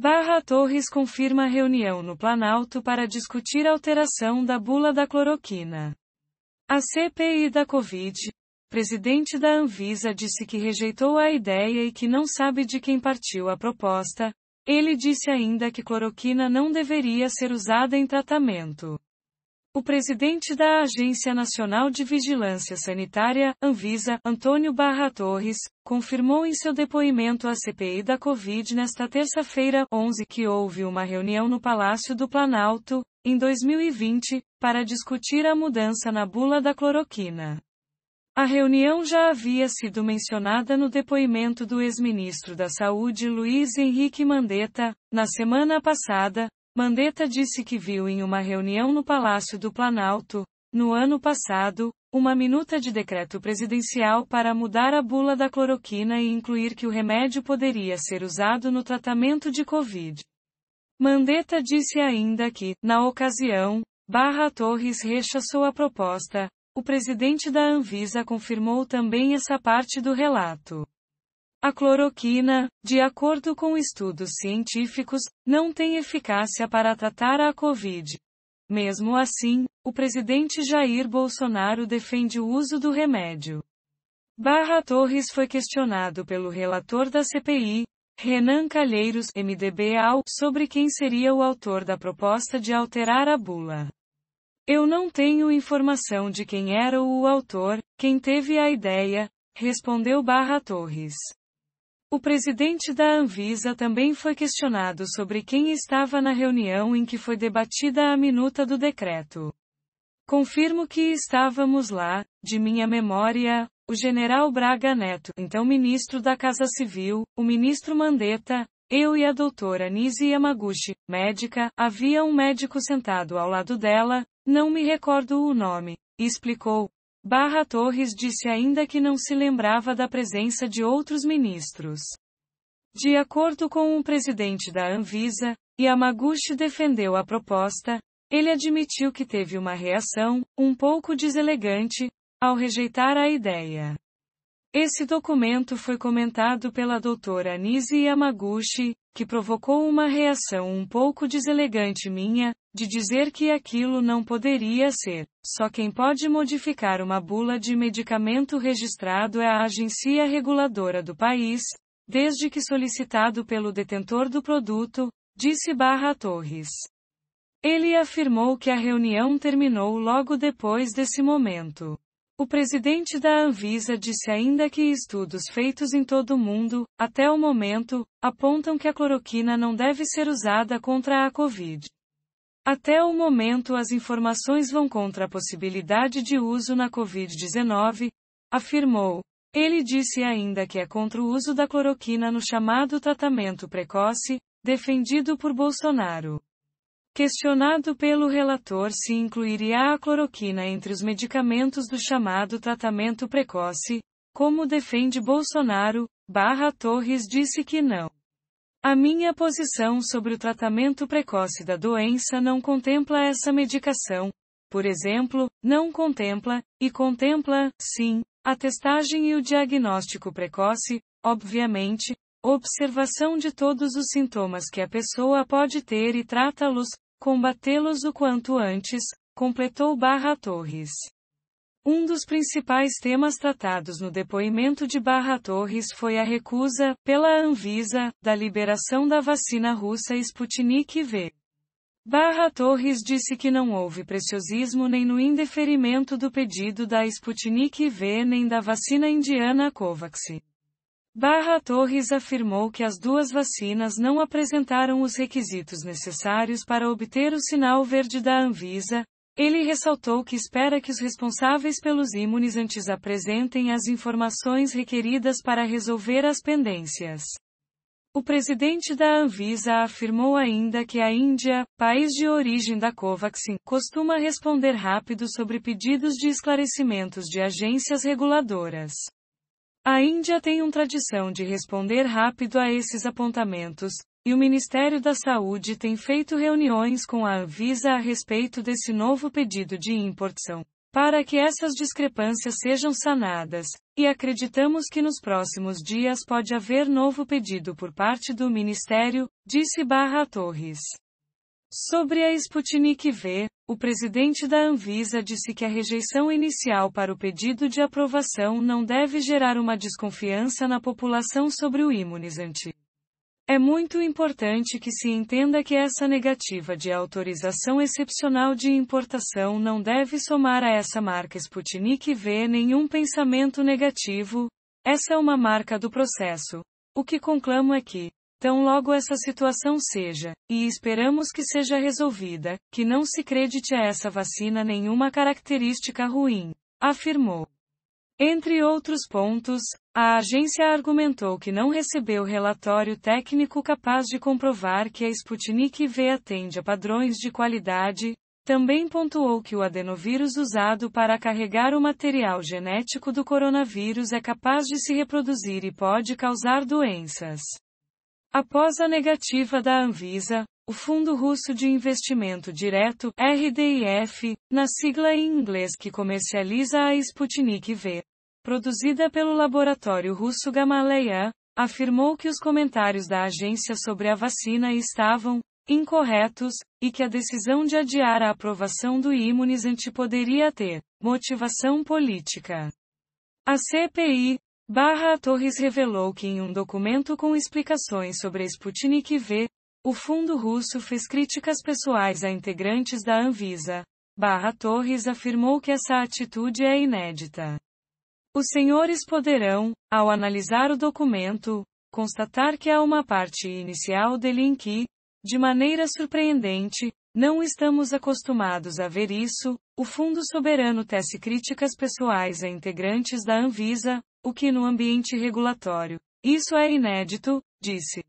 Barra Torres confirma reunião no Planalto para discutir alteração da bula da cloroquina. A CPI da Covid, presidente da Anvisa disse que rejeitou a ideia e que não sabe de quem partiu a proposta. Ele disse ainda que cloroquina não deveria ser usada em tratamento. O presidente da Agência Nacional de Vigilância Sanitária, Anvisa, Antônio Barra Torres, confirmou em seu depoimento à CPI da Covid nesta terça-feira, 11, que houve uma reunião no Palácio do Planalto, em 2020, para discutir a mudança na bula da cloroquina. A reunião já havia sido mencionada no depoimento do ex-ministro da Saúde Luiz Henrique Mandetta, na semana passada, Mandetta disse que viu em uma reunião no Palácio do Planalto, no ano passado, uma minuta de decreto presidencial para mudar a bula da cloroquina e incluir que o remédio poderia ser usado no tratamento de Covid. Mandetta disse ainda que, na ocasião, Barra Torres rechaçou a proposta, o presidente da Anvisa confirmou também essa parte do relato. A cloroquina, de acordo com estudos científicos, não tem eficácia para tratar a Covid. Mesmo assim, o presidente Jair Bolsonaro defende o uso do remédio. Barra Torres foi questionado pelo relator da CPI, Renan Calheiros, MDB AL, sobre quem seria o autor da proposta de alterar a bula. Eu não tenho informação de quem era o autor, quem teve a ideia, respondeu Barra Torres. O presidente da Anvisa também foi questionado sobre quem estava na reunião em que foi debatida a minuta do decreto. Confirmo que estávamos lá, de minha memória, o general Braga Neto, então ministro da Casa Civil, o ministro Mandetta, eu e a doutora Nise Yamaguchi, médica, havia um médico sentado ao lado dela, não me recordo o nome, explicou, Barra Torres disse ainda que não se lembrava da presença de outros ministros. De acordo com o presidente da Anvisa, Yamaguchi defendeu a proposta, ele admitiu que teve uma reação, um pouco deselegante, ao rejeitar a ideia. Esse documento foi comentado pela doutora Anise Yamaguchi, que provocou uma reação um pouco deselegante minha, de dizer que aquilo não poderia ser. Só quem pode modificar uma bula de medicamento registrado é a agência reguladora do país, desde que solicitado pelo detentor do produto, disse Barra Torres. Ele afirmou que a reunião terminou logo depois desse momento. O presidente da Anvisa disse ainda que estudos feitos em todo o mundo, até o momento, apontam que a cloroquina não deve ser usada contra a Covid. Até o momento as informações vão contra a possibilidade de uso na Covid-19, afirmou. Ele disse ainda que é contra o uso da cloroquina no chamado tratamento precoce, defendido por Bolsonaro. Questionado pelo relator se incluiria a cloroquina entre os medicamentos do chamado tratamento precoce, como defende Bolsonaro, Barra Torres disse que não. A minha posição sobre o tratamento precoce da doença não contempla essa medicação, por exemplo, não contempla, e contempla, sim, a testagem e o diagnóstico precoce, obviamente, Observação de todos os sintomas que a pessoa pode ter e trata-los, combatê-los o quanto antes, completou Barra Torres. Um dos principais temas tratados no depoimento de Barra Torres foi a recusa, pela Anvisa, da liberação da vacina russa Sputnik V. Barra Torres disse que não houve preciosismo nem no indeferimento do pedido da Sputnik V nem da vacina indiana Covax. Barra Torres afirmou que as duas vacinas não apresentaram os requisitos necessários para obter o sinal verde da Anvisa. Ele ressaltou que espera que os responsáveis pelos imunizantes apresentem as informações requeridas para resolver as pendências. O presidente da Anvisa afirmou ainda que a Índia, país de origem da Covaxin, costuma responder rápido sobre pedidos de esclarecimentos de agências reguladoras. A Índia tem uma tradição de responder rápido a esses apontamentos, e o Ministério da Saúde tem feito reuniões com a Anvisa a respeito desse novo pedido de importação, para que essas discrepâncias sejam sanadas, e acreditamos que nos próximos dias pode haver novo pedido por parte do Ministério, disse Barra Torres. Sobre a Sputnik V, o presidente da Anvisa disse que a rejeição inicial para o pedido de aprovação não deve gerar uma desconfiança na população sobre o imunizante. É muito importante que se entenda que essa negativa de autorização excepcional de importação não deve somar a essa marca Sputnik V nenhum pensamento negativo, essa é uma marca do processo. O que conclamo é que, Tão logo essa situação seja, e esperamos que seja resolvida, que não se credite a essa vacina nenhuma característica ruim, afirmou. Entre outros pontos, a agência argumentou que não recebeu relatório técnico capaz de comprovar que a Sputnik V atende a padrões de qualidade, também pontuou que o adenovírus usado para carregar o material genético do coronavírus é capaz de se reproduzir e pode causar doenças. Após a negativa da Anvisa, o Fundo Russo de Investimento Direto, RDIF, na sigla em inglês que comercializa a Sputnik V, produzida pelo laboratório russo Gamaleya, afirmou que os comentários da agência sobre a vacina estavam incorretos e que a decisão de adiar a aprovação do imunizante poderia ter motivação política. A CPI, Barra Torres revelou que em um documento com explicações sobre Sputnik V, o fundo russo fez críticas pessoais a integrantes da Anvisa. Barra Torres afirmou que essa atitude é inédita. Os senhores poderão, ao analisar o documento, constatar que há uma parte inicial dele em que, de maneira surpreendente, não estamos acostumados a ver isso. O Fundo Soberano tece críticas pessoais a integrantes da Anvisa, o que no ambiente regulatório. Isso é inédito, disse.